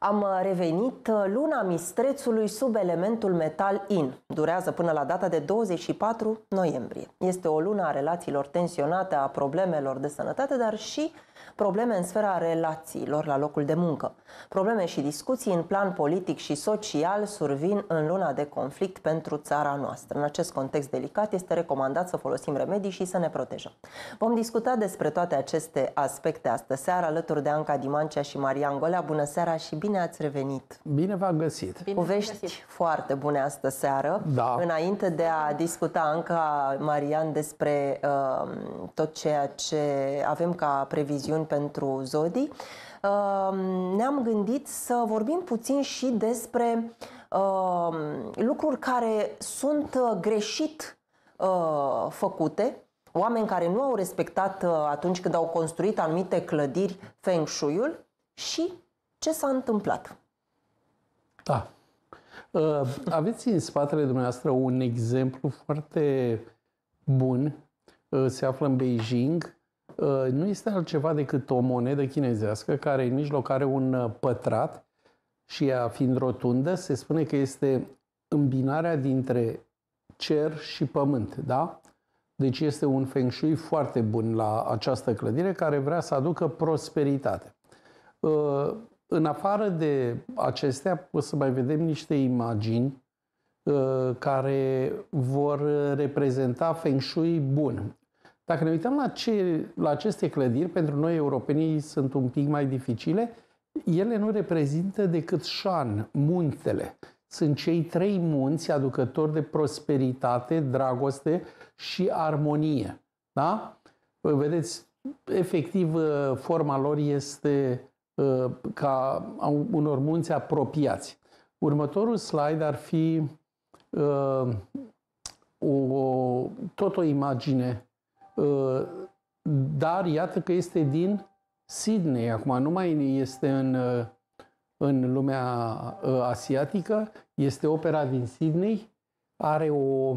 Am uh, revenit uh, luna mistrețului sub elementul metal in. Durează până la data de 24 noiembrie. Este o lună a relațiilor tensionate, a problemelor de sănătate, dar și probleme în sfera relațiilor la locul de muncă. Probleme și discuții în plan politic și social survin în luna de conflict pentru țara noastră. În acest context delicat este recomandat să folosim remedii și să ne protejăm. Vom discuta despre toate aceste aspecte astă seara alături de Anca Dimancea și Marian Golea. Bună seara și bine! Bine ați revenit! Bine v-am găsit! Bine Povești găsit. foarte bune astă seară. Da. Înainte de a discuta Anca Marian despre uh, tot ceea ce avem ca previziuni pentru zodi uh, ne-am gândit să vorbim puțin și despre uh, lucruri care sunt greșit uh, făcute, oameni care nu au respectat uh, atunci când au construit anumite clădiri feng shui-ul și ce s-a întâmplat? Da. Uh, aveți în spatele dumneavoastră un exemplu foarte bun. Uh, se află în Beijing. Uh, nu este altceva decât o monedă chinezească care în mijloc are un pătrat și ea fiind rotundă, se spune că este îmbinarea dintre cer și pământ, da? Deci este un feng shui foarte bun la această clădire care vrea să aducă prosperitate. În afară de acestea, o să mai vedem niște imagini uh, care vor reprezenta feng shui bun. Dacă ne uităm la, ce, la aceste clădiri, pentru noi europenii sunt un pic mai dificile, ele nu reprezintă decât șan, muntele. Sunt cei trei munți aducători de prosperitate, dragoste și armonie. Da? Vedeți, efectiv, uh, forma lor este Uh, ca unor munți apropiați. Următorul slide ar fi uh, o, tot o imagine, uh, dar iată că este din Sydney. Acum nu mai este în, uh, în lumea uh, asiatică, este opera din Sydney, are o,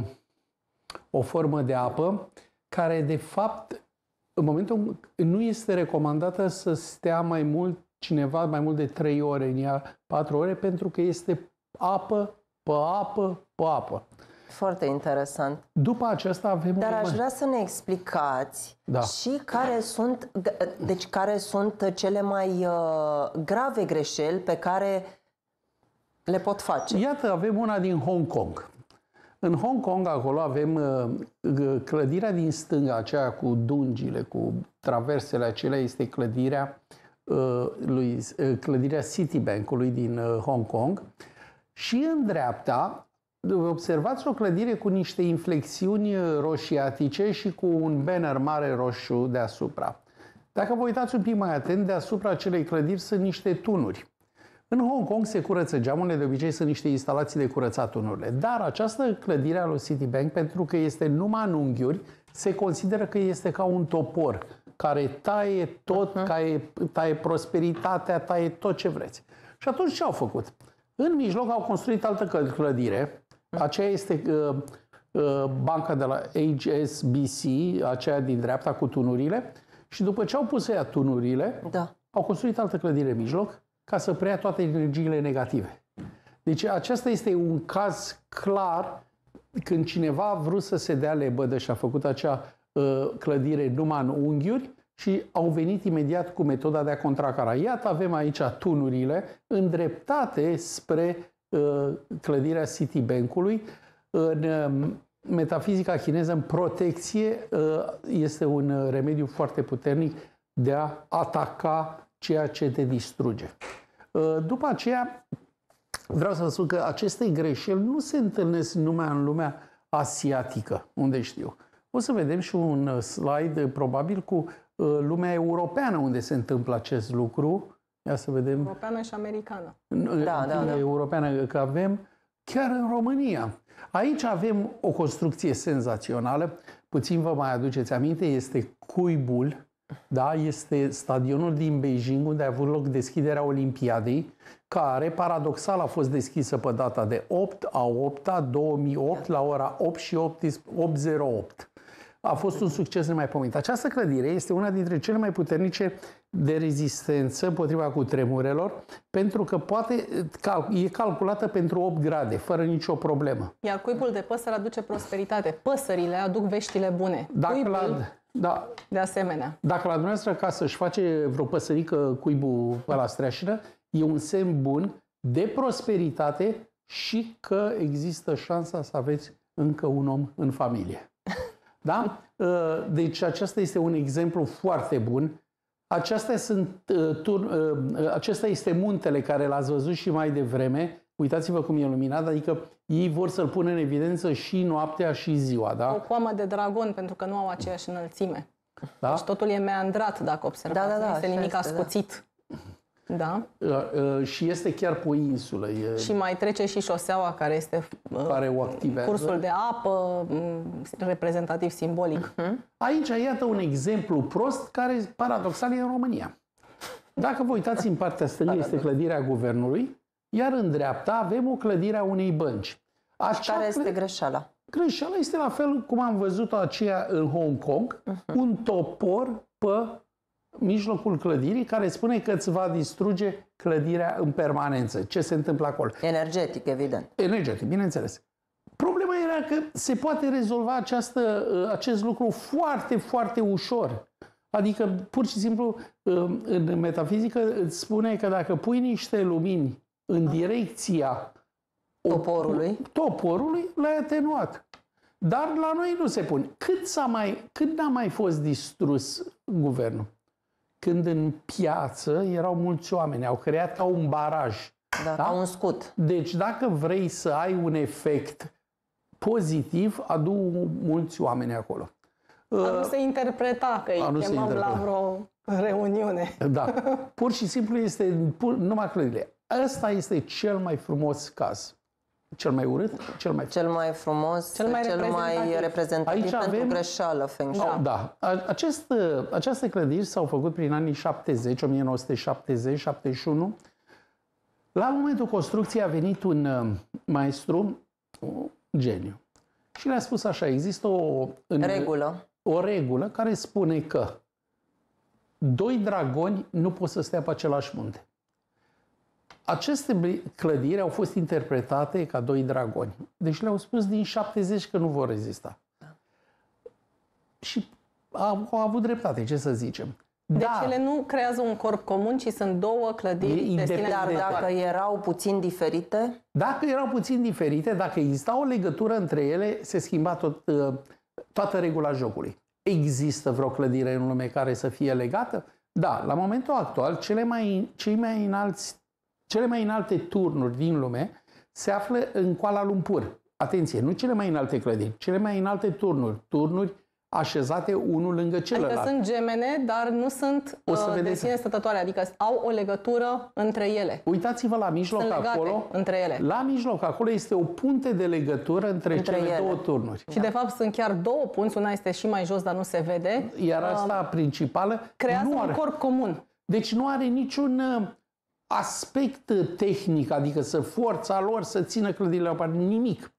o formă de apă care de fapt în momentul nu este recomandată să stea mai mult cineva mai mult de 3 ore în ea, 4 ore, pentru că este apă, pe apă, pe apă. Foarte interesant. După aceasta avem... Dar aș vrea să ne explicați da. și care sunt, deci care sunt cele mai uh, grave greșeli pe care le pot face. Iată, avem una din Hong Kong. În Hong Kong, acolo avem uh, clădirea din stânga, aceea cu dungile, cu traversele acelea, este clădirea uh, Uh, lui, uh, clădirea Citibank-ului din uh, Hong Kong și în dreapta observați o clădire cu niște inflexiuni roșiatice și cu un banner mare roșu deasupra. Dacă vă uitați un pic mai atent, deasupra acelei clădiri sunt niște tunuri. În Hong Kong se curăță geamurile, de obicei sunt niște instalații de curățat tunurile, dar această clădire a lui Citibank, pentru că este numai în unghiuri, se consideră că este ca un topor care taie tot, uh-huh. taie, taie prosperitatea, taie tot ce vreți. Și atunci ce au făcut? În mijloc au construit altă clădire. Aceea este uh, uh, banca de la HSBC, aceea din dreapta cu tunurile. Și după ce au pus ea tunurile, da. au construit altă clădire în mijloc ca să preia toate energiile negative. Deci acesta este un caz clar când cineva a vrut să se dea lebădă și a făcut acea Uh, clădire numai în unghiuri și au venit imediat cu metoda de a contracara. Iată, avem aici tunurile îndreptate spre uh, clădirea Citibank-ului. În um, metafizica chineză, în protecție, uh, este un remediu foarte puternic de a ataca ceea ce te distruge. După aceea, vreau să vă spun că aceste greșeli nu se întâlnesc numai în lumea asiatică, unde știu. O să vedem și un uh, slide, probabil, cu uh, lumea europeană unde se întâmplă acest lucru. Ia să vedem. Europeană și americană. Uh, da, da, da. Europeană, că avem chiar în România. Aici avem o construcție senzațională. Puțin vă mai aduceți aminte, este cuibul, da? este stadionul din Beijing unde a avut loc deschiderea Olimpiadei, care paradoxal a fost deschisă pe data de 8 a 8 a 2008 la ora 8 și 8, 808 a fost un succes nemaipomenit. Această clădire este una dintre cele mai puternice de rezistență împotriva cutremurelor, pentru că poate eh, e calculată pentru 8 grade, fără nicio problemă. Iar cuibul de păsări aduce prosperitate. Păsările aduc veștile bune. Dacă cuibul... la, da. De asemenea. Dacă la dumneavoastră ca să-și face vreo păsărică cuibul la streașină, e un semn bun de prosperitate și că există șansa să aveți încă un om în familie. Da? Uh, deci acesta este un exemplu foarte bun. Acestea sunt, uh, tur, uh, acesta este muntele care l-ați văzut și mai devreme. Uitați-vă cum e luminat, adică ei vor să-l pună în evidență și noaptea și ziua. Da? O coamă de dragon, pentru că nu au aceeași înălțime. Da? Deci totul e meandrat, dacă observați. Da, da, da, nu este nimic este, da. ascuțit. Da. Da. da uh, și este chiar pe insulă. E... Și mai trece și șoseaua care este uh, care o activează. cursul de apă, mm, reprezentativ simbolic. Uh-huh. Aici iată un exemplu prost care paradoxal e în România. Dacă vă uitați în partea stângă este clădirea guvernului, iar în dreapta avem o clădire a unei bănci. Acea care este greșeala? Greșeala este la fel cum am văzut aceea în Hong Kong, uh-huh. un topor pe mijlocul clădirii care spune că îți va distruge clădirea în permanență. Ce se întâmplă acolo? Energetic, evident. Energetic, bineînțeles. Problema era că se poate rezolva această, ă, acest lucru foarte, foarte ușor. Adică, pur și simplu, ă, în metafizică îți spune că dacă pui niște lumini în direcția toporului, toporului l-ai atenuat. Dar la noi nu se pune. Cât, s-a mai, cât n-a mai fost distrus guvernul? când în piață erau mulți oameni, au creat ca un baraj. Da, da? ca un scut. Deci dacă vrei să ai un efect pozitiv, adu mulți oameni acolo. A nu uh, se interpreta că îi chemam la vreo reuniune. Da. Pur și simplu este numai clădirile. Ăsta este cel mai frumos caz. Cel mai urât, cel mai Cel mai frumos, cel mai cel mai reprezentativ Aici pentru avem... greșeală Feng Shui. Oh, da. da. Acest, uh, aceste clădiri s-au făcut prin anii 70, 1970, 71. La momentul construcției a venit un uh, maestru, un geniu, și le-a spus așa, există o... În, regulă. O regulă care spune că doi dragoni nu pot să stea pe același munte. Aceste clădiri au fost interpretate ca doi dragoni. Deci le-au spus din 70 că nu vor rezista. Da. Și au, avut dreptate, ce să zicem. Deci da. ele nu creează un corp comun, ci sunt două clădiri de Dar dacă erau puțin diferite? Dacă erau puțin diferite, dacă exista o legătură între ele, se schimba tot, ă, toată regula jocului. Există vreo clădire în lume care să fie legată? Da, la momentul actual, cele mai, cei mai înalți cele mai înalte turnuri din lume se află în Kuala Lumpur. Atenție, nu cele mai înalte clădiri, cele mai înalte turnuri. Turnuri așezate unul lângă adică celălalt. Adică sunt gemene, dar nu sunt o să uh, vedeți. de sine stătătoare, adică au o legătură între ele. Uitați-vă la mijloc sunt acolo. între ele. La mijloc acolo este o punte de legătură între, între cele ele. două turnuri. Și da. de fapt sunt chiar două punți, una este și mai jos, dar nu se vede. Iar um, asta uh, principală creează nu are... un corp comun. Deci nu are niciun uh, aspect tehnic, adică să forța lor să țină clădirile aparte, nimic.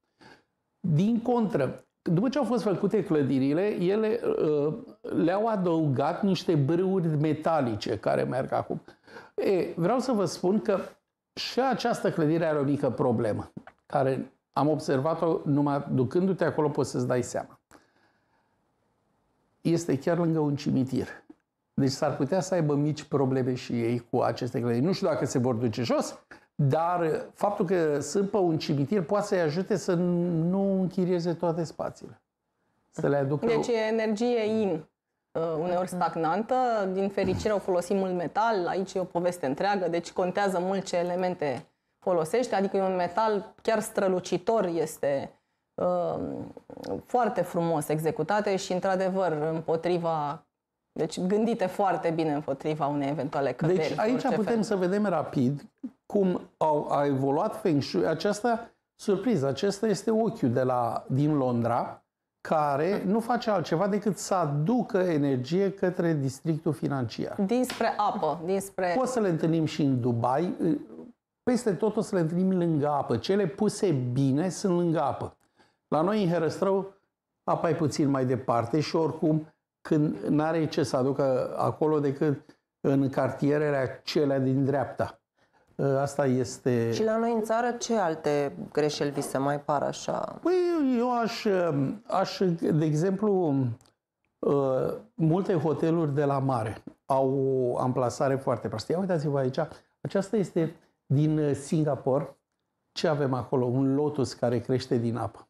Din contră, după ce au fost făcute clădirile, ele uh, le-au adăugat niște brâuri metalice care merg acum. E, vreau să vă spun că și această clădire are o mică problemă, care am observat-o numai ducându-te acolo poți să-ți dai seama. Este chiar lângă un cimitir. Deci s-ar putea să aibă mici probleme și ei cu aceste clădiri. Nu știu dacă se vor duce jos, dar faptul că sunt pe un cimitir poate să-i ajute să nu închirieze toate spațiile. Să le aducă... Deci e energie in, uh, uneori mm. stagnantă. Din fericire au folosit mult metal, aici e o poveste întreagă, deci contează mult ce elemente folosește, adică e un metal chiar strălucitor, este uh, foarte frumos executate și într-adevăr împotriva deci gândite foarte bine împotriva unei eventuale căderi. Deci aici putem fel. să vedem rapid cum au, a evoluat Feng Shui. Aceasta, surpriză, acesta este ochiul de la, din Londra, care nu face altceva decât să aducă energie către districtul financiar. Dinspre apă, dinspre... O să le întâlnim și în Dubai, peste tot o să le întâlnim lângă apă. Cele puse bine sunt lângă apă. La noi în Herăstrău apa e puțin mai departe și oricum când n-are ce să aducă acolo decât în cartierele acelea din dreapta. Ă, asta este... Și la noi în țară ce alte greșeli vi se mai par așa? Păi eu aș, aș de exemplu, ă, multe hoteluri de la mare au o amplasare foarte proastă. Ia uitați-vă aici, aceasta este din Singapore. Ce avem acolo? Un lotus care crește din apă.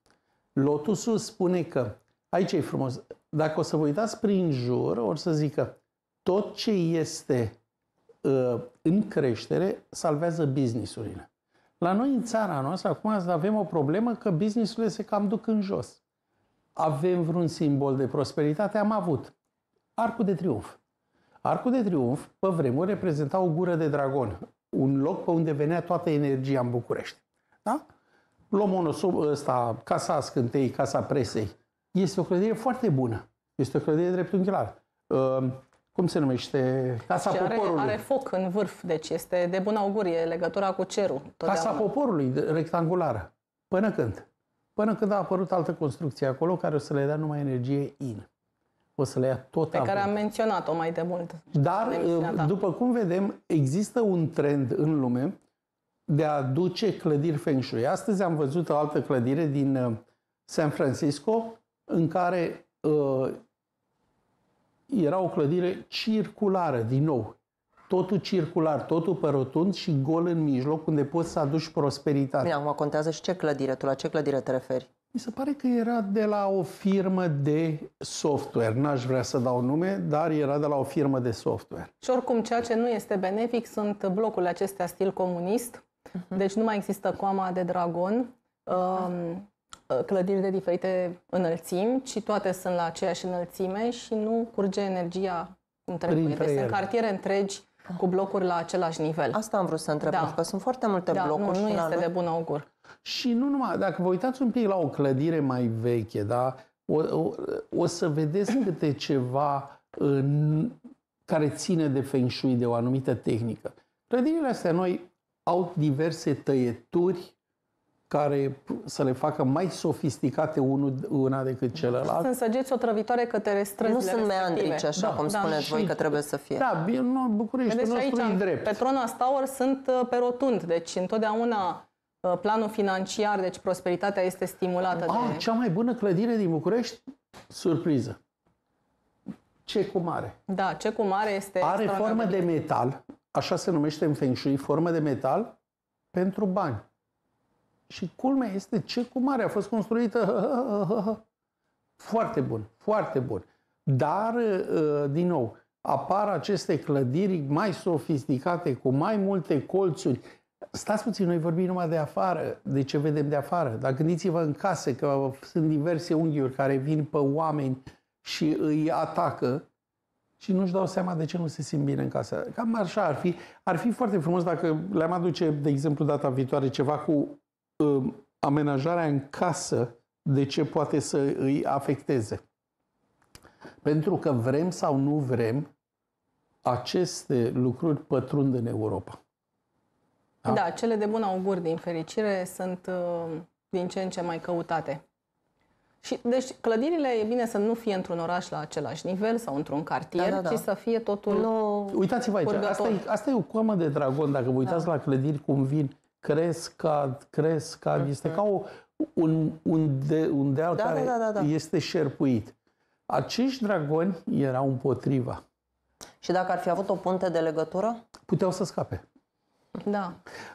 Lotusul spune că, aici e frumos, dacă o să vă uitați prin jur, o să zică tot ce este uh, în creștere salvează businessurile. La noi, în țara noastră, acum avem o problemă că businessurile se cam duc în jos. Avem vreun simbol de prosperitate? Am avut. Arcul de triumf. Arcul de triumf, pe vremuri, reprezenta o gură de dragon, un loc pe unde venea toată energia în București. Da? Luăm onosul ăsta, Casa Scântei, Casa Presei, este o clădire foarte bună. Este o clădire dreptunghiulară. Uh, ehm, cum se numește? Casa și are, Poporului. Are foc în vârf, deci este de bună augurie legătura cu cerul. Casa Poporului, rectangulară. Până când? Până când a apărut altă construcție acolo care o să le dea numai energie in. O să le ia tot Pe având. care am menționat-o mai de mult. Dar, ehm, după cum vedem, există un trend în lume de a duce clădiri Feng Shui. Astăzi am văzut o altă clădire din ehm, San Francisco în care uh, era o clădire circulară, din nou, totul circular, totul pe rotund și gol în mijloc, unde poți să aduci prosperitate. Bine, acum contează și ce clădire, tu la ce clădire te referi? Mi se pare că era de la o firmă de software. N-aș vrea să dau nume, dar era de la o firmă de software. Și oricum, ceea ce nu este benefic sunt blocurile acestea stil comunist. Uh-huh. Deci nu mai există coama de dragon. Uh-huh. Um, Uh, clădiri de diferite înălțimi, ci toate sunt la aceeași înălțime și nu curge energia cum trebuie. Deci sunt cartiere întregi da. cu blocuri la același nivel. Asta am vrut să întreb, da. că sunt foarte multe da, blocuri. Nu, nu este de bun augur. Și nu numai, dacă vă uitați un pic la o clădire mai veche, da, o, o, o să vedeți câte ceva în, care ține de feng shui, de o anumită tehnică. Clădirile astea noi au diverse tăieturi care să le facă mai sofisticate unul, una decât celălalt. Să săgeți o trăvitoare către străzile Nu sunt meandrici, așa da, cum da, spuneți și, voi că trebuie să fie. Da, nu, București deci nostru aici, e drept. Petrona Stauer sunt uh, pe rotund, deci întotdeauna uh, planul financiar, deci prosperitatea este stimulată. A, ah, de... cea mai bună clădire din București? Surpriză. Ce cu mare. Da, ce cu mare este... Are formă de metal, așa se numește în Feng Shui, formă de metal pentru bani. Și culmea este ce cu mare a fost construită. Foarte bun, foarte bun. Dar, uh, din nou, apar aceste clădiri mai sofisticate, cu mai multe colțuri. Stați puțin, noi vorbim numai de afară, de ce vedem de afară. Dar gândiți-vă în casă că sunt diverse unghiuri care vin pe oameni și îi atacă și nu-și dau seama de ce nu se simt bine în casă. Cam așa ar fi. Ar fi foarte frumos dacă le-am aduce, de exemplu, data viitoare ceva cu Um, amenajarea în casă de ce poate să îi afecteze. Pentru că vrem sau nu vrem, aceste lucruri pătrund în Europa. Da, da cele de bun augur, din fericire, sunt uh, din ce în ce mai căutate. Și, deci, clădirile e bine să nu fie într-un oraș la același nivel sau într-un cartier, da, da, da. ci să fie totul. Nu... Uitați-vă aici, asta e, asta e o coamă de dragon. Dacă vă da. uitați da. la clădiri cum vin cresc, cad, cresc, cad. Uh-huh. Este ca o, un, un, de, un deal da, care da, da, da, da. este șerpuit. Acești dragoni erau împotriva. Și dacă ar fi avut o punte de legătură? Puteau să scape. Da.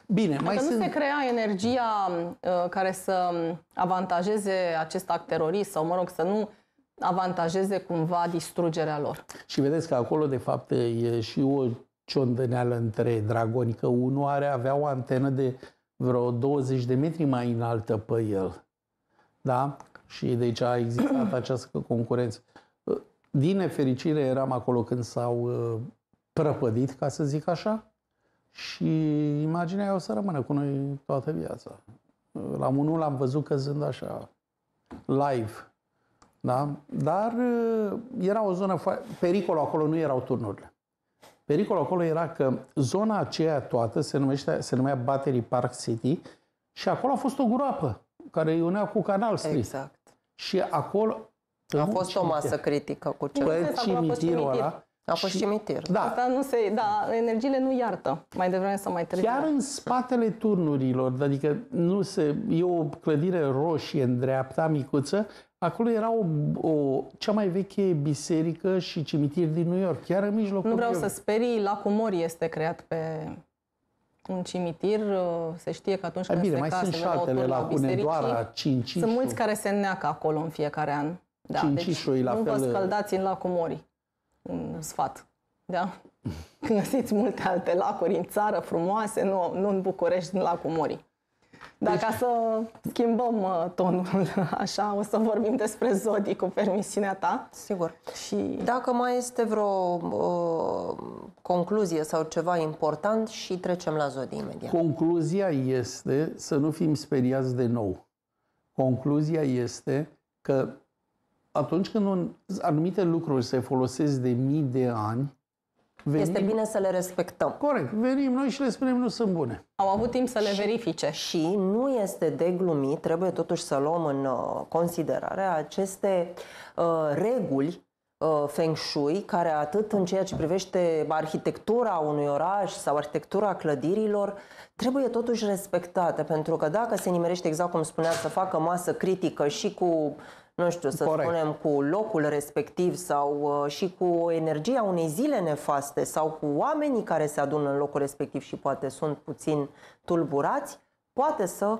Bine, dacă mai nu sunt... se crea energia uh, care să avantajeze acest act terorist sau, mă rog, să nu avantajeze cumva distrugerea lor. Și vedeți că acolo, de fapt, e și o ciondăneală între dragoni, că unul are, avea o antenă de vreo 20 de metri mai înaltă pe el. Da? Și deci a existat această concurență. Din nefericire eram acolo când s-au uh, prăpădit, ca să zic așa, și imaginea o să rămână cu noi toată viața. La unul l-am văzut căzând așa, live. Da? Dar uh, era o zonă, fo- acolo nu erau turnurile. Pericolul acolo era că zona aceea toată se, numește, se numea Battery Park City și acolo a fost o groapă care îi unea cu Canal Street. Exact. Și acolo... A fost o masă critică cu ce Păi cimitirul ăla, Apoi și, cimitir. Da. Asta nu se, da, energiile nu iartă mai devreme sau mai târziu. Chiar în spatele turnurilor, adică nu se, e o clădire roșie în dreapta micuță, acolo era o, o cea mai veche biserică și cimitir din New York, chiar în mijlocul Nu vreau să sperii, lacul Mori este creat pe un cimitir, uh, se știe că atunci când bine, se mai casă, sunt și la Hunedoara, Cincișu. Sunt mulți care se neacă acolo în fiecare an. Da, deci la nu fel... vă scăldați în lacul Mori un sfat. Da? Găsiți multe alte lacuri în țară frumoase, nu, nu în București, în lacul Morii. Dar deci... ca să schimbăm uh, tonul, așa, o să vorbim despre zodii cu permisiunea ta. Sigur. Și... Dacă mai este vreo uh, concluzie sau ceva important și trecem la zodii imediat. Concluzia este să nu fim speriați de nou. Concluzia este că atunci când un, anumite lucruri se folosesc de mii de ani, venim, este bine să le respectăm. Corect. Venim noi și le spunem nu sunt bune. Au avut timp să le și, verifice. Și nu este de glumit, trebuie totuși să luăm în uh, considerare aceste uh, reguli uh, feng shui, care atât în ceea ce privește arhitectura unui oraș sau arhitectura clădirilor, trebuie totuși respectată, pentru că dacă se nimerește exact cum spunea să facă masă critică și cu nu știu, să Corect. spunem, cu locul respectiv sau uh, și cu energia unei zile nefaste sau cu oamenii care se adună în locul respectiv și poate sunt puțin tulburați, poate să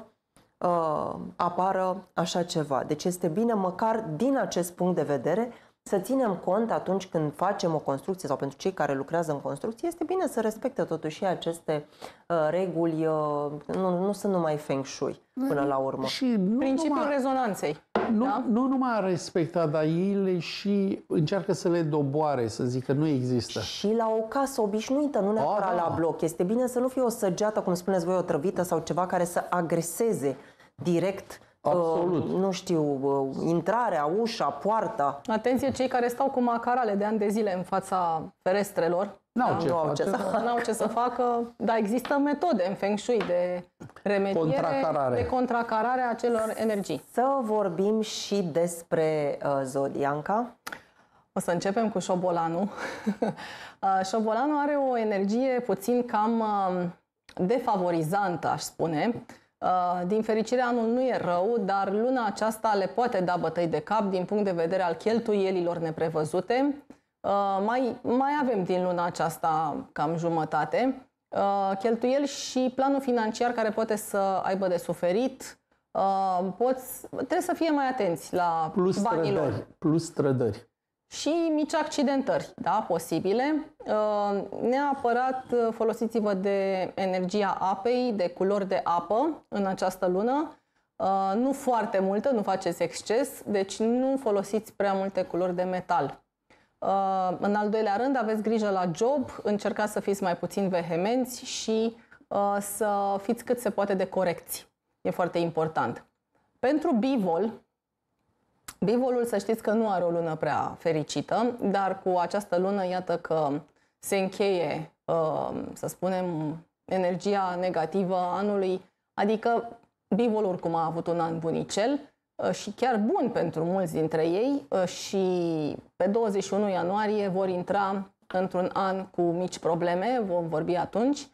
uh, apară așa ceva. Deci este bine măcar din acest punct de vedere să ținem cont atunci când facem o construcție sau pentru cei care lucrează în construcție, este bine să respecte totuși aceste uh, reguli, uh, nu, nu sunt numai feng shui până la urmă. Și nu Principiul numai... rezonanței nu, da? nu numai a respecta, dar ei le și încearcă să le doboare, să zic că nu există. Și la o casă obișnuită, nu neapărat a, da. la bloc. Este bine să nu fie o săgeată, cum spuneți voi, o trăvită sau ceva care să agreseze direct Ă, Absolut. Uh, nu știu, uh, intrarea, ușa, poarta. Atenție cei care stau cu macarale de ani de zile în fața ferestrelor. N-au, ce, nu au ce, să facă. N-au ce să facă. Dar există metode în Feng Shui de remediere, contracarare. de contracarare a celor energii. Să vorbim și despre uh, Zodianca. O să începem cu șobolanul. șobolanul are o energie puțin cam defavorizantă, aș spune Uh, din fericire, anul nu e rău, dar luna aceasta le poate da bătăi de cap din punct de vedere al cheltuielilor neprevăzute. Uh, mai, mai avem din luna aceasta cam jumătate uh, cheltuieli și planul financiar care poate să aibă de suferit. Poți, trebuie să fie mai atenți la plus banii trădări, lor. Plus trădări și mici accidentări, da, posibile. Uh, neapărat uh, folosiți-vă de energia apei, de culori de apă în această lună. Uh, nu foarte multă, nu faceți exces, deci nu folosiți prea multe culori de metal. În al doilea rând, aveți grijă la job, încercați să fiți mai puțin vehemenți și să fiți cât se poate de corecți. E foarte important. Pentru bivol, Bivolul să știți că nu are o lună prea fericită, dar cu această lună iată că se încheie, uh, să spunem, energia negativă anului, adică Bivol oricum a avut un an bunicel uh, și chiar bun pentru mulți dintre ei uh, și pe 21 ianuarie vor intra într-un an cu mici probleme, vom vorbi atunci.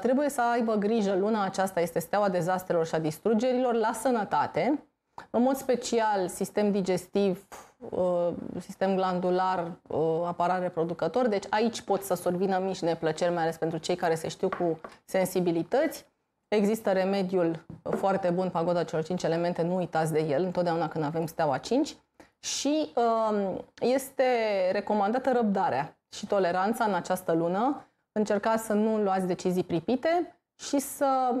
Trebuie să aibă grijă, luna aceasta este steaua dezastrelor și a distrugerilor la sănătate, în mod special, sistem digestiv, uh, sistem glandular, uh, aparat reproducător, deci aici pot să survină mici neplăceri, mai ales pentru cei care se știu cu sensibilități. Există remediul foarte bun, pagoda celor 5 elemente, nu uitați de el întotdeauna când avem steaua 5 și um, este recomandată răbdarea și toleranța în această lună. Încercați să nu luați decizii pripite și să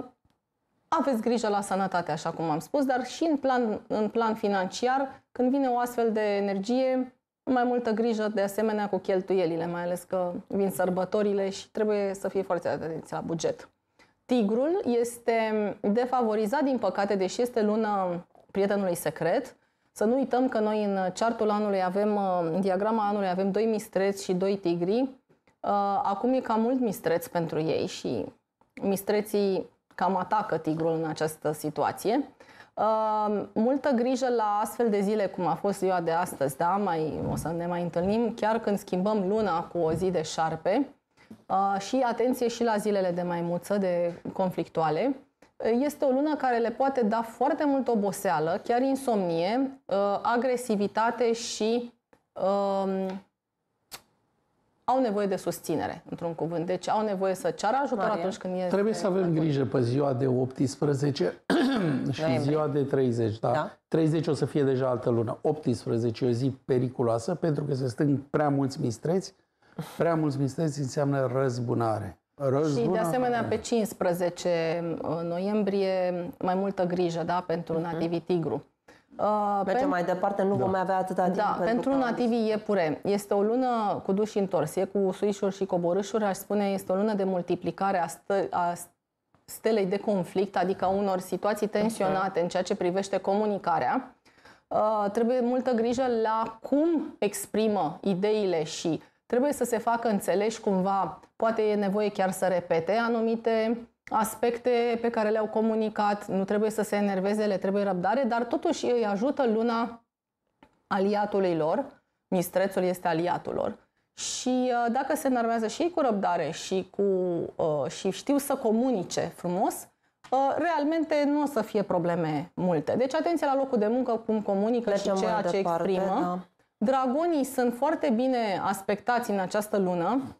aveți grijă la sănătate, așa cum am spus, dar și în plan, în plan financiar, când vine o astfel de energie, mai multă grijă de asemenea cu cheltuielile, mai ales că vin sărbătorile și trebuie să fie foarte atenți la buget. Tigrul este defavorizat, din păcate, deși este luna prietenului secret. Să nu uităm că noi în chartul anului avem, în diagrama anului avem doi mistreți și doi tigri. Acum e cam mult mistreți pentru ei și mistreții cam atacă tigrul în această situație. Uh, multă grijă la astfel de zile cum a fost ziua de astăzi, da? Mai, o să ne mai întâlnim chiar când schimbăm luna cu o zi de șarpe uh, și atenție și la zilele de maimuță, de conflictuale. Uh, este o lună care le poate da foarte mult oboseală, chiar insomnie, uh, agresivitate și uh, au nevoie de susținere, într-un cuvânt. Deci au nevoie să ceară ajutor Maria. atunci când e... Trebuie să avem grijă pe ziua de 18 și Noiembrie. ziua de 30. Da? da? 30 o să fie deja altă lună. 18 e o zi periculoasă pentru că se strâng prea mulți mistreți. Prea mulți mistreți înseamnă răzbunare. Răzbună. Și de asemenea pe 15 noiembrie mai multă grijă da, pentru uh-huh. Mhm. nativi tigru Uh, Mergem mai departe, nu da. vom mai avea atâta timp. Da, pentru, pentru nativii iepure. Este o lună cu duș întors, e cu suișuri și coborâșuri, aș spune, este o lună de multiplicare a, stă, a stelei de conflict, adică a unor situații tensionate okay. în ceea ce privește comunicarea. Uh, trebuie multă grijă la cum exprimă ideile și trebuie să se facă înțeleși cumva, poate e nevoie chiar să repete anumite aspecte pe care le-au comunicat, nu trebuie să se enerveze, le trebuie răbdare, dar totuși îi ajută luna aliatului lor, mistrețul este aliatul lor. Și uh, dacă se enervează și ei cu răbdare și, cu, uh, și știu să comunice frumos, uh, realmente nu o să fie probleme multe. Deci atenție la locul de muncă, cum comunică Plecem și ceea ce parte, exprimă. Da. Dragonii sunt foarte bine aspectați în această lună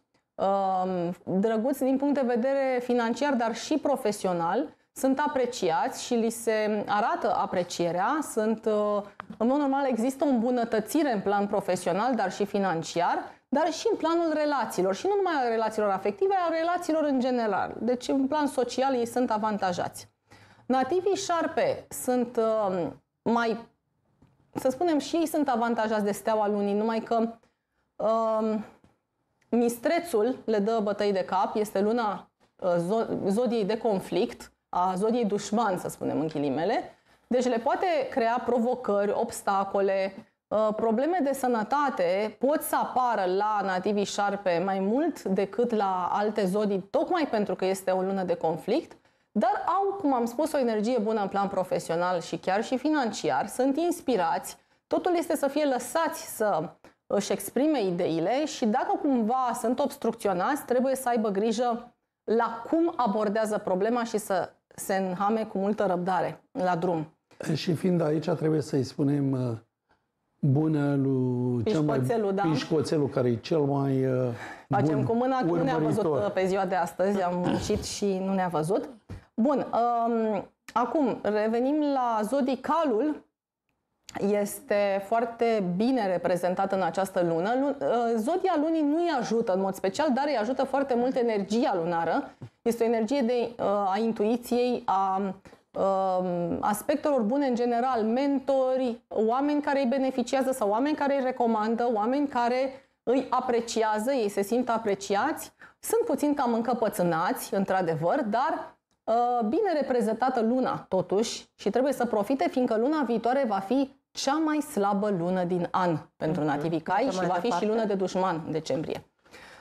Um, drăguți din punct de vedere financiar, dar și profesional, sunt apreciați și li se arată aprecierea, sunt, uh, în mod normal există o îmbunătățire în plan profesional, dar și financiar, dar și în planul relațiilor și nu numai al relațiilor afective, al relațiilor în general. Deci în plan social ei sunt avantajați. Nativii șarpe sunt um, mai, să spunem, și ei sunt avantajați de steaua lunii, numai că um, Mistrețul le dă bătăi de cap, este luna uh, zodiei de conflict, a zodiei dușman, să spunem în ghilimele. Deci le poate crea provocări, obstacole, uh, probleme de sănătate pot să apară la nativii șarpe mai mult decât la alte zodii, tocmai pentru că este o lună de conflict, dar au, cum am spus, o energie bună în plan profesional și chiar și financiar, sunt inspirați, totul este să fie lăsați să își exprime ideile și dacă cumva sunt obstrucționați, trebuie să aibă grijă la cum abordează problema și să se înhame cu multă răbdare la drum. Și fiind aici, trebuie să-i spunem uh, bună lui cel mai da. pișcoțelul, care e cel mai bun. Uh, Facem bun cu mâna, că nu ne-a văzut uh, pe ziua de astăzi, am muncit și nu ne-a văzut. Bun, um, acum revenim la zodicalul este foarte bine reprezentată în această lună. Uh, zodia lunii nu îi ajută în mod special, dar îi ajută foarte mult energia lunară. Este o energie de, uh, a intuiției, a um, aspectelor bune în general, mentori, oameni care îi beneficiază sau oameni care îi recomandă, oameni care îi apreciază, ei se simt apreciați. Sunt puțin cam încăpățânați, într-adevăr, dar uh, bine reprezentată luna, totuși, și trebuie să profite, fiindcă luna viitoare va fi cea mai slabă lună din an pentru mhm. nativii cai și va fi și lună de dușman în decembrie.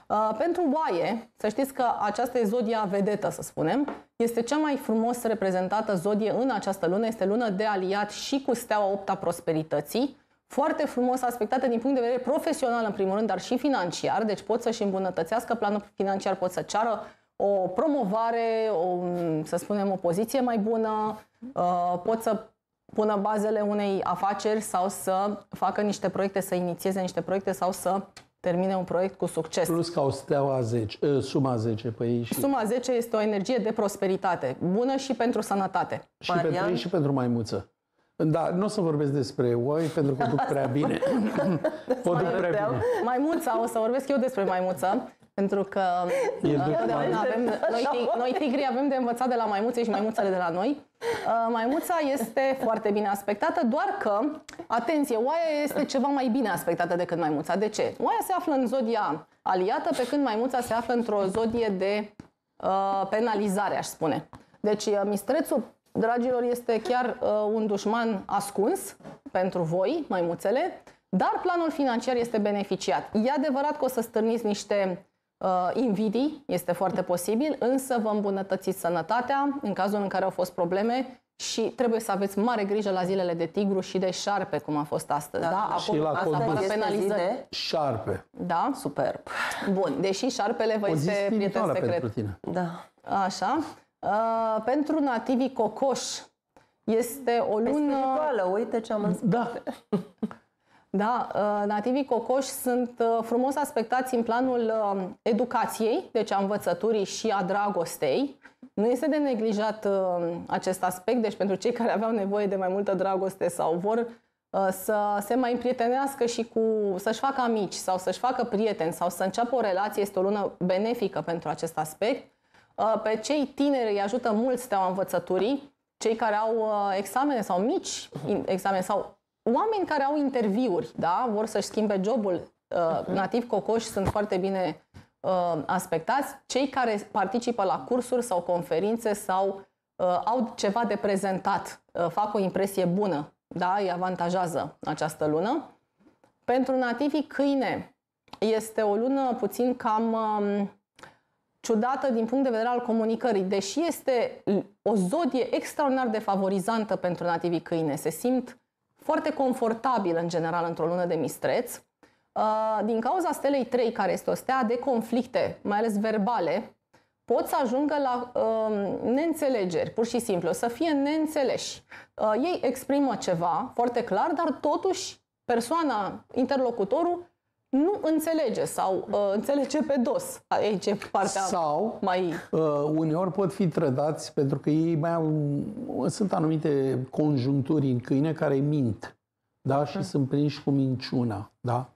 Uh, pentru oaie, să știți că această e zodia vedetă, să spunem, este cea mai frumos reprezentată zodie în această lună, este lună de aliat și cu steaua opta prosperității, foarte frumos aspectată din punct de vedere profesional, în primul rând, dar și financiar, deci pot să-și îmbunătățească planul financiar, pot să ceară o promovare, o, să spunem, o poziție mai bună, uh, pot să pună bazele unei afaceri sau să facă niște proiecte, să inițieze niște proiecte sau să termine un proiect cu succes. Plus că o steaua 10, ă, suma 10 pe ei. Și... Suma 10 este o energie de prosperitate, bună și pentru sănătate. Și Marian... pentru ei și pentru maimuță. Da, nu o să vorbesc despre oi, pentru că duc prea bine. o duc prea bine. Maimuța, o să vorbesc eu despre maimuță. Pentru că uh, avem, noi, noi tigri avem de învățat de la maimuțe și maimuțele de la noi. Uh, maimuța este foarte bine aspectată, doar că, atenție, oaia este ceva mai bine aspectată decât maimuța. De ce? Oaia se află în zodia aliată, pe când maimuța se află într-o zodie de uh, penalizare, aș spune. Deci, uh, mistrețul dragilor, este chiar uh, un dușman ascuns pentru voi, maimuțele, dar planul financiar este beneficiat. E adevărat că o să stârniți niște Uh, invidii, este foarte posibil, însă vă îmbunătățiți sănătatea în cazul în care au fost probleme și trebuie să aveți mare grijă la zilele de tigru și de șarpe, cum a fost astăzi. Da? da? Acum, și la asta de Șarpe. Da? Superb. Bun, deși șarpele vă este prieten secret. pentru tine. Da. Așa. Uh, pentru nativii cocoși, este o păi lună... Spirituală, uite ce am da. înțeles. Da. Da, uh, nativii cocoși sunt uh, frumos aspectați în planul uh, educației, deci a învățăturii și a dragostei. Nu este de neglijat acest aspect, deci pentru cei care aveau nevoie de mai multă dragoste sau vor să se mai împrietenească și cu să-și facă amici sau să-și facă prieteni sau să înceapă o relație, este o lună benefică pentru acest aspect. Pe cei tineri îi ajută mult steaua învățăturii, cei care au examene sau mici mhm. examene sau oameni care au interviuri, da? vor să-și schimbe jobul, uh, nativ cocoși sunt foarte bine uh, aspectați, cei care participă la cursuri sau conferințe sau uh, au ceva de prezentat, uh, fac o impresie bună, da? îi avantajează această lună. Pentru nativii câine este o lună puțin cam uh, ciudată din punct de vedere al comunicării, deși este o zodie extraordinar de favorizantă pentru nativii câine. Se simt foarte confortabil în general într-o lună de mistreț. Uh, din cauza stelei 3, care este o stea de conflicte, mai ales verbale, pot să ajungă la uh, neînțelegeri, pur și simplu, să fie neînțeleși. Uh, ei exprimă ceva foarte clar, dar totuși persoana, interlocutorul, nu înțelege sau uh, înțelege pe dos. Aici e partea sau, mai... Uh, uneori pot fi trădați pentru că ei mai au... Sunt anumite conjuncturi în câine care mint, da? Și uh. sunt prinși cu minciuna, da?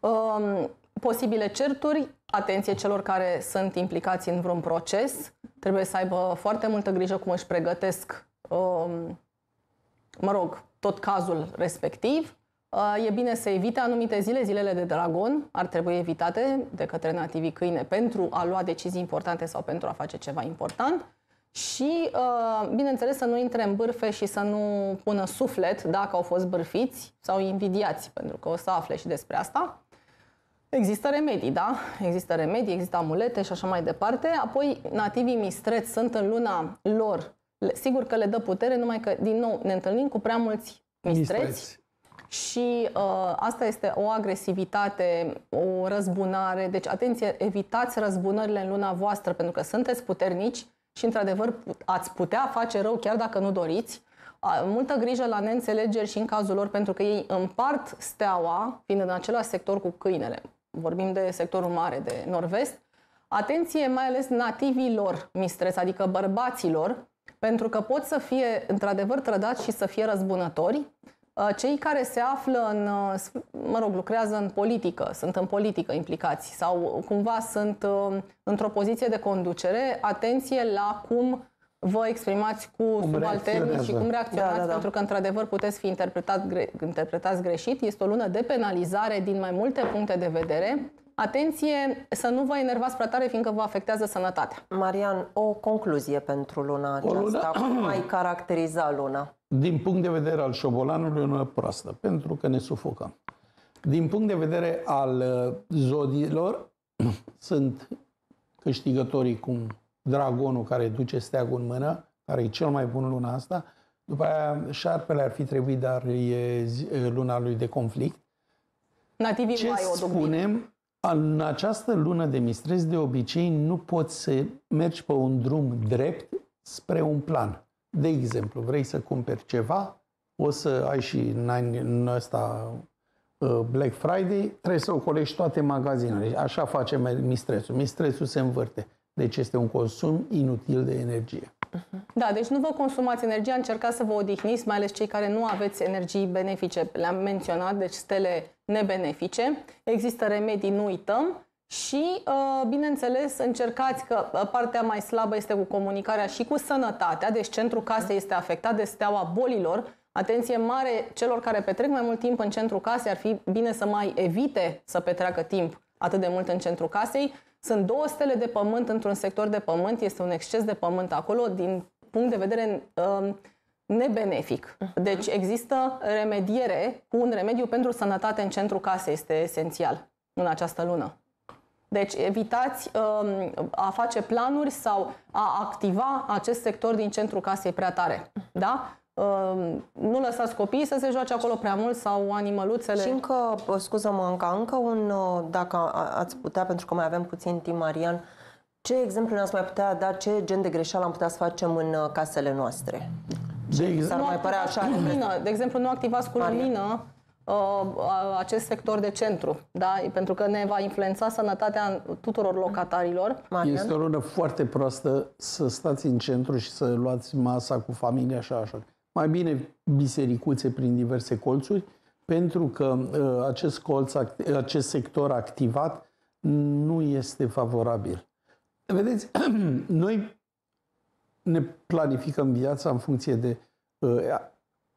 Uh, posibile certuri, atenție celor care sunt implicați în vreun proces. Trebuie să aibă foarte multă grijă cum își pregătesc, uh, mă rog, tot cazul respectiv Uh, e bine să evite anumite zile, zilele de dragon ar trebui evitate de către nativii câine pentru a lua decizii importante sau pentru a face ceva important. Și, uh, bineînțeles, să nu intre în bârfe și să nu pună suflet dacă au fost bârfiți sau invidiați, pentru că o să afle și despre asta. Există remedii, da? Există remedii, există amulete și așa mai departe. Apoi, nativii mistreți sunt în luna lor. Sigur că le dă putere, numai că, din nou, ne întâlnim cu prea mulți mistreți, mistreți și uh, asta este o agresivitate, o răzbunare. Deci, atenție, evitați răzbunările în luna voastră, pentru că sunteți puternici și, într-adevăr, ați putea face rău chiar dacă nu doriți. Multă grijă la neînțelegeri și în cazul lor, pentru că ei împart steaua, fiind în același sector cu câinele. Vorbim de sectorul mare, de nord-vest. Atenție mai ales nativilor mistres, adică bărbaților, pentru că pot să fie într-adevăr trădați și să fie răzbunători Uh, cei care se află în, uh, mă rog, lucrează în politică, sunt în politică implicați sau cumva sunt uh, într-o poziție de conducere, atenție la cum vă exprimați cu subalternii și cum reacționați, da, da, da. pentru că, într-adevăr, puteți fi interpretat, gre- interpretați greșit. Este o lună de penalizare din mai multe puncte de vedere. Atenție să nu vă enervați prea tare, fiindcă vă afectează sănătatea. Marian, o concluzie pentru luna aceasta. O Cum ai caracteriza luna? Din punct de vedere al șobolanului, nu e proastă, pentru că ne sufocăm. Din punct de vedere al uh, zodiilor, sunt câștigătorii cum dragonul care duce steagul în mână, care e cel mai bun luna asta. După aia, șarpele ar fi trebuit, dar e luna lui de conflict. Nativii Ce mai o în această lună de mistrezi, de obicei, nu poți să mergi pe un drum drept spre un plan. De exemplu, vrei să cumperi ceva, o să ai și în ăsta uh, Black Friday, trebuie să ocolești toate magazinele. Așa face mistrețul. Mistrețul se învârte. Deci este un consum inutil de energie. Mhm. Da, deci nu vă consumați energia, încercați să vă odihniți, mai ales cei care nu aveți energii benefice. Le-am menționat, deci stele nebenefice. Există remedii, nu uităm. Și, uh, bineînțeles, încercați că uh, partea mai slabă este cu comunicarea și cu sănătatea, deci centrul casei este afectat de steaua bolilor. Atenție mare celor care petrec mai mult timp în centrul casei, ar fi bine să mai evite să petreacă timp atât de mult în centrul casei sunt două stele de pământ într-un sector de pământ, este un exces de pământ acolo din punct de vedere um, nebenefic. Mhm. Deci există remediere cu un remediu pentru sănătate în centru casei, este esențial în această lună. Deci evitați um, a face planuri sau a activa acest sector din centru casei prea tare. Da? Ehm, nu lăsați copiii să se joace acolo prea mult sau animăluțele. Și încă, scuză-mă, încă, încă un, uh, dacă ați putea, pentru că mai avem puțin timp, Marian, ce exemplu ne-ați mai putea da, ce gen de greșeală am putea să facem în uh, casele noastre? De exemplu, ar mai părea așa. Lumină. De exemplu, nu activați cu Marian. lumină uh, acest sector de centru, da? pentru că ne va influența sănătatea tuturor locatarilor. Marian? Este o lună foarte proastă să stați în centru și să luați masa cu familia și așa mai bine bisericuțe prin diverse colțuri, pentru că uh, acest, colț, acest sector activat nu este favorabil. Vedeți, noi ne planificăm viața în funcție de uh,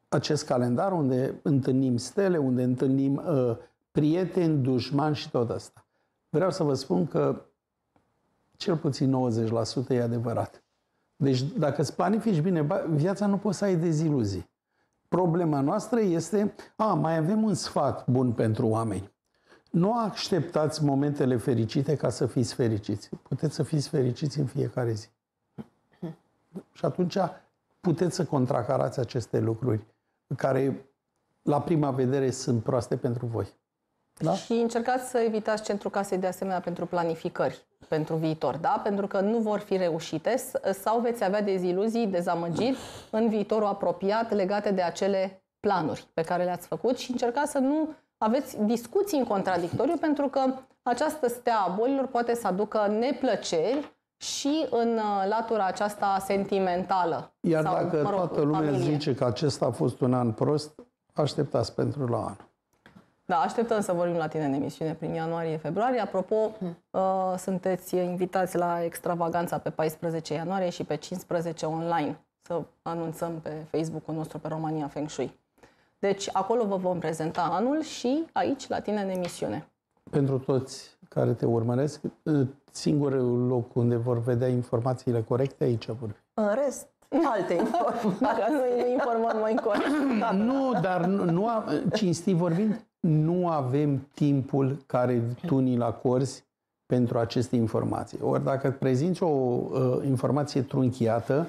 acest calendar unde întâlnim stele, unde întâlnim uh, prieteni, dușmani și tot asta. Vreau să vă spun că cel puțin 90% e adevărat. Deci dacă îți planifici bine viața, nu poți să ai deziluzii. Problema noastră este, a, mai avem un sfat bun pentru oameni. Nu așteptați momentele fericite ca să fiți fericiți. Puteți să fiți fericiți în fiecare zi. Și atunci puteți să contracarați aceste lucruri care la prima vedere sunt proaste pentru voi. Da? Și încercați să evitați centrul casei de asemenea pentru planificări pentru viitor, da? pentru că nu vor fi reușite sau veți avea deziluzii, dezamăgiri în viitorul apropiat legate de acele planuri pe care le-ați făcut și încercați să nu aveți discuții în contradictoriu pentru că această stea a bolilor poate să aducă neplăceri și în uh, latura aceasta sentimentală. Iar sau, dacă mă rog, toată lumea familie. zice că acesta a fost un an prost, așteptați pentru la anul. Da, așteptăm să vorbim la tine în emisiune prin ianuarie-februarie. Apropo, hmm. uh, sunteți invitați la extravaganța pe 14 ianuarie și pe 15 online. Să anunțăm pe Facebook-ul nostru pe România Feng Shui. Deci acolo vă vom prezenta anul și aici la tine în emisiune. Pentru toți care te urmăresc, uh, singurul loc unde vor vedea informațiile corecte aici fi. În rest, alte informații. Dacă noi ne informăm mai corect. nu, dar nu, nu am, cinstit vorbind, nu avem timpul care tu ni-l acorzi pentru aceste informații. Ori dacă prezinți o uh, informație trunchiată,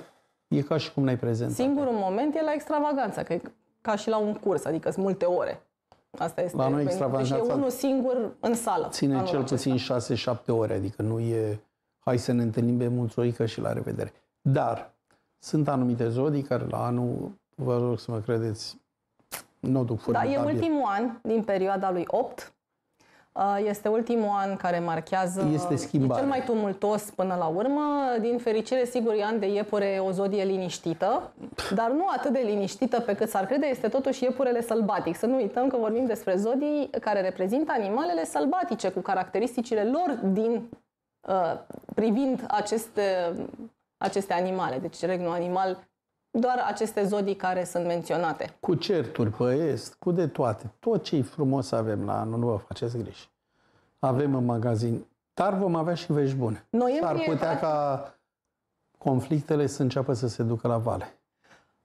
e ca și cum n-ai prezentat. Singurul moment e la extravaganță, că e ca și la un curs, adică sunt multe ore. Asta este. La noi păi, extravaganța... Și deci e unul singur în sală. Ține cel puțin 6-7 ore, adică nu e hai să ne întâlnim pe mulțoică și la revedere. Dar sunt anumite zodii care la anul, vă rog să mă credeți, Nodul furnizabil. Da, e ultimul an din perioada lui 8. Uh, este ultimul an care marchează este uh, schimbare. cel mai tumultos până la urmă. Din fericire, sigur, e an de iepure, o zodie liniștită, dar nu atât de liniștită pe cât s-ar crede, este totuși iepurele sălbatic. Să nu uităm că vorbim despre zodii care reprezintă animalele sălbatice cu caracteristicile lor din uh, privind aceste, aceste animale. Deci, regnul animal doar aceste zodii care sunt menționate. Cu certuri, est, cu de toate. Tot ce e frumos avem la anul, nu vă faceți griji. Avem în magazin. Dar vom avea și vești bune. Noiembrie, Ar putea da. ca conflictele să înceapă să se ducă la vale.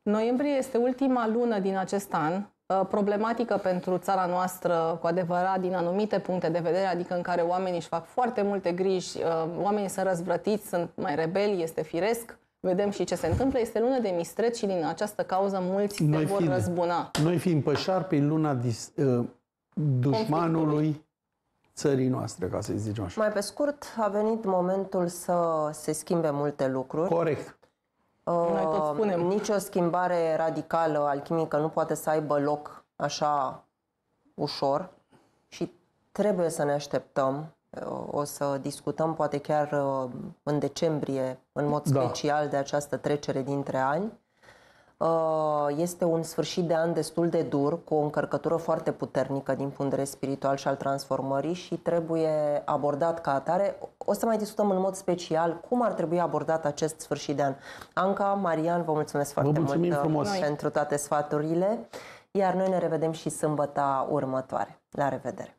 Noiembrie este ultima lună din acest an uh, problematică pentru țara noastră, cu adevărat, din anumite puncte de vedere, adică în care oamenii își fac foarte multe griji, uh, oamenii sunt răzvrătiți, sunt mai rebeli, este firesc vedem și ce se întâmplă. Este luna de mistreți și din această cauză mulți noi vor fiind, răzbuna. Noi fim pe șarpe în luna dis, uh, dușmanului țării noastre, ca să zicem așa. Mai pe scurt, a venit momentul să se schimbe multe lucruri. Corect. Uh, noi tot spunem. schimbare radicală alchimică nu poate să aibă loc așa ușor și trebuie să ne așteptăm o să discutăm poate chiar uh, în decembrie, în mod da. special, da. de această trecere dintre ani. Uh, este un sfârșit de an destul de dur, cu o încărcătură foarte puternică din punct de vedere spiritual și al transformării și trebuie abordat ca atare. O să mai discutăm în mod special cum ar trebui abordat acest sfârșit de an. Anca, Marian, vă mulțumesc foarte vă mulțumim mult uh, frumos. pentru toate sfaturile, iar noi ne revedem și sâmbăta următoare. La revedere!